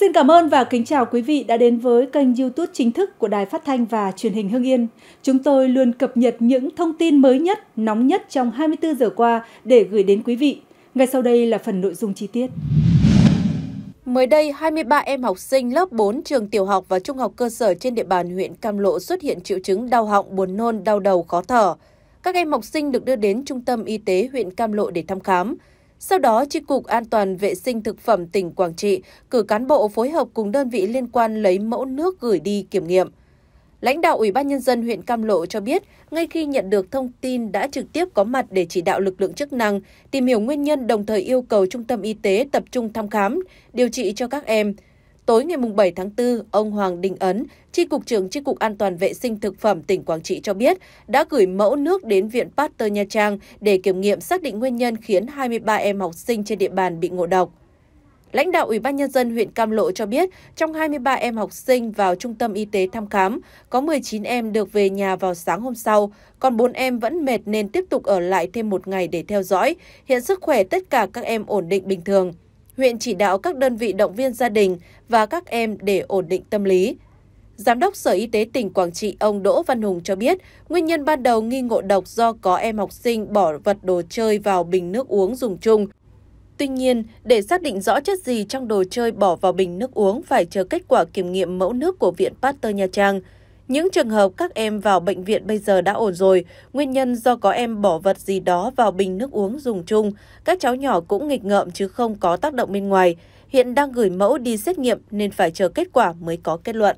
Xin cảm ơn và kính chào quý vị đã đến với kênh YouTube chính thức của Đài Phát thanh và Truyền hình Hưng Yên. Chúng tôi luôn cập nhật những thông tin mới nhất, nóng nhất trong 24 giờ qua để gửi đến quý vị. Ngay sau đây là phần nội dung chi tiết. Mới đây, 23 em học sinh lớp 4 trường tiểu học và trung học cơ sở trên địa bàn huyện Cam Lộ xuất hiện triệu chứng đau họng, buồn nôn, đau đầu, khó thở. Các em học sinh được đưa đến Trung tâm Y tế huyện Cam Lộ để thăm khám. Sau đó, Tri Cục An toàn Vệ sinh Thực phẩm tỉnh Quảng Trị cử cán bộ phối hợp cùng đơn vị liên quan lấy mẫu nước gửi đi kiểm nghiệm. Lãnh đạo Ủy ban Nhân dân huyện Cam Lộ cho biết, ngay khi nhận được thông tin đã trực tiếp có mặt để chỉ đạo lực lượng chức năng, tìm hiểu nguyên nhân đồng thời yêu cầu Trung tâm Y tế tập trung thăm khám, điều trị cho các em, Tối ngày 7 tháng 4, ông Hoàng Đình Ấn, Tri Cục trưởng Tri Cục An toàn Vệ sinh Thực phẩm tỉnh Quảng Trị cho biết đã gửi mẫu nước đến Viện Pasteur Nha Trang để kiểm nghiệm xác định nguyên nhân khiến 23 em học sinh trên địa bàn bị ngộ độc. Lãnh đạo Ủy ban Nhân dân huyện Cam Lộ cho biết, trong 23 em học sinh vào trung tâm y tế thăm khám, có 19 em được về nhà vào sáng hôm sau, còn 4 em vẫn mệt nên tiếp tục ở lại thêm một ngày để theo dõi. Hiện sức khỏe tất cả các em ổn định bình thường huyện chỉ đạo các đơn vị động viên gia đình và các em để ổn định tâm lý. Giám đốc Sở Y tế tỉnh Quảng Trị ông Đỗ Văn Hùng cho biết, nguyên nhân ban đầu nghi ngộ độc do có em học sinh bỏ vật đồ chơi vào bình nước uống dùng chung. Tuy nhiên, để xác định rõ chất gì trong đồ chơi bỏ vào bình nước uống phải chờ kết quả kiểm nghiệm mẫu nước của Viện Pasteur Nha Trang. Những trường hợp các em vào bệnh viện bây giờ đã ổn rồi, nguyên nhân do có em bỏ vật gì đó vào bình nước uống dùng chung, các cháu nhỏ cũng nghịch ngợm chứ không có tác động bên ngoài. Hiện đang gửi mẫu đi xét nghiệm nên phải chờ kết quả mới có kết luận.